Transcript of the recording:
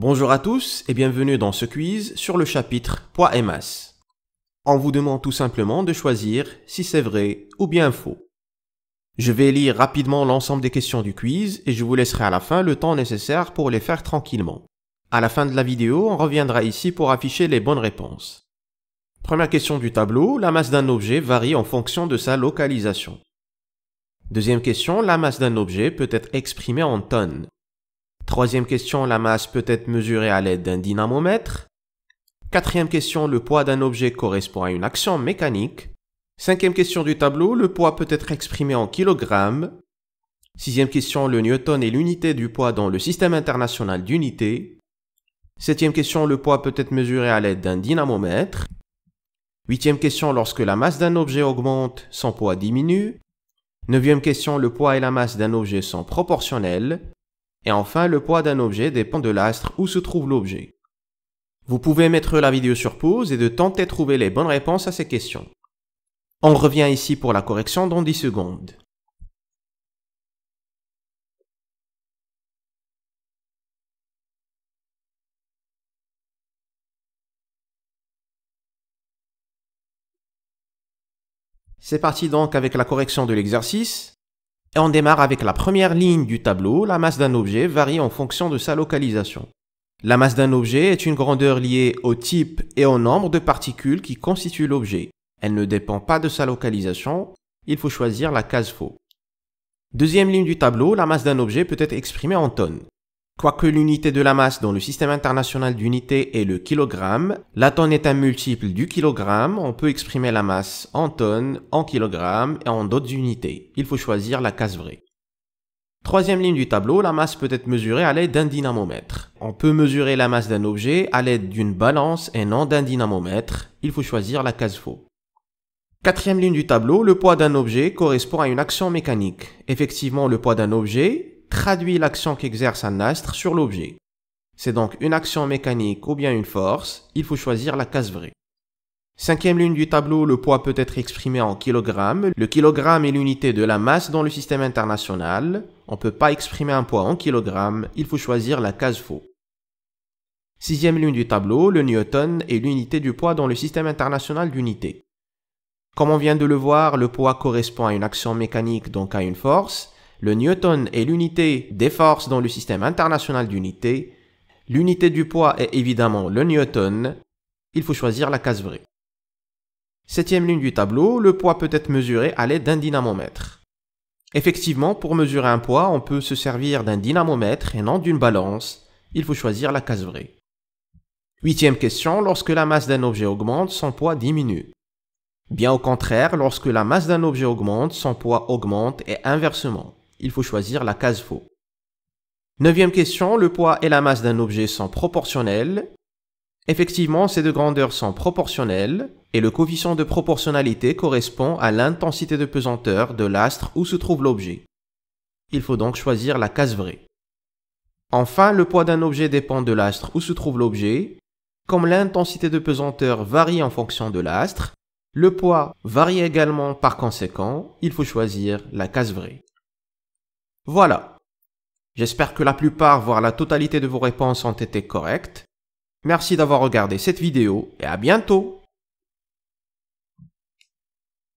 Bonjour à tous et bienvenue dans ce quiz sur le chapitre poids et masse. On vous demande tout simplement de choisir si c'est vrai ou bien faux. Je vais lire rapidement l'ensemble des questions du quiz et je vous laisserai à la fin le temps nécessaire pour les faire tranquillement. À la fin de la vidéo, on reviendra ici pour afficher les bonnes réponses. Première question du tableau, la masse d'un objet varie en fonction de sa localisation. Deuxième question, la masse d'un objet peut être exprimée en tonnes. Troisième question, la masse peut être mesurée à l'aide d'un dynamomètre. Quatrième question, le poids d'un objet correspond à une action mécanique. Cinquième question du tableau, le poids peut être exprimé en kilogrammes. Sixième question, le newton est l'unité du poids dans le système international d'unités. Septième question, le poids peut être mesuré à l'aide d'un dynamomètre. Huitième question, lorsque la masse d'un objet augmente, son poids diminue. Neuvième question, le poids et la masse d'un objet sont proportionnels. Et enfin, le poids d'un objet dépend de l'astre où se trouve l'objet. Vous pouvez mettre la vidéo sur pause et de tenter de trouver les bonnes réponses à ces questions. On revient ici pour la correction dans 10 secondes. C'est parti donc avec la correction de l'exercice. Et on démarre avec la première ligne du tableau, la masse d'un objet varie en fonction de sa localisation. La masse d'un objet est une grandeur liée au type et au nombre de particules qui constituent l'objet. Elle ne dépend pas de sa localisation, il faut choisir la case faux. Deuxième ligne du tableau, la masse d'un objet peut être exprimée en tonnes. Quoique l'unité de la masse dans le système international d'unités est le kilogramme, la tonne est un multiple du kilogramme, on peut exprimer la masse en tonnes, en kilogrammes et en d'autres unités. Il faut choisir la case vraie. Troisième ligne du tableau, la masse peut être mesurée à l'aide d'un dynamomètre. On peut mesurer la masse d'un objet à l'aide d'une balance et non d'un dynamomètre. Il faut choisir la case faux. Quatrième ligne du tableau, le poids d'un objet correspond à une action mécanique. Effectivement, le poids d'un objet traduit l'action qu'exerce un astre sur l'objet. C'est donc une action mécanique ou bien une force, il faut choisir la case vraie. Cinquième ligne du tableau, le poids peut être exprimé en kilogrammes. Le kilogramme est l'unité de la masse dans le système international. On ne peut pas exprimer un poids en kilogrammes, il faut choisir la case faux. Sixième ligne du tableau, le newton est l'unité du poids dans le système international d'unité. Comme on vient de le voir, le poids correspond à une action mécanique, donc à une force. Le newton est l'unité des forces dans le système international d'unités. L'unité du poids est évidemment le newton. Il faut choisir la case vraie. Septième ligne du tableau, le poids peut être mesuré à l'aide d'un dynamomètre. Effectivement, pour mesurer un poids, on peut se servir d'un dynamomètre et non d'une balance. Il faut choisir la case vraie. Huitième question, lorsque la masse d'un objet augmente, son poids diminue. Bien au contraire, lorsque la masse d'un objet augmente, son poids augmente et inversement il faut choisir la case faux. Neuvième question, le poids et la masse d'un objet sont proportionnels. Effectivement, ces deux grandeurs sont proportionnelles et le coefficient de proportionnalité correspond à l'intensité de pesanteur de l'astre où se trouve l'objet. Il faut donc choisir la case vraie. Enfin, le poids d'un objet dépend de l'astre où se trouve l'objet. Comme l'intensité de pesanteur varie en fonction de l'astre, le poids varie également par conséquent, il faut choisir la case vraie. Voilà. J'espère que la plupart, voire la totalité de vos réponses ont été correctes. Merci d'avoir regardé cette vidéo et à bientôt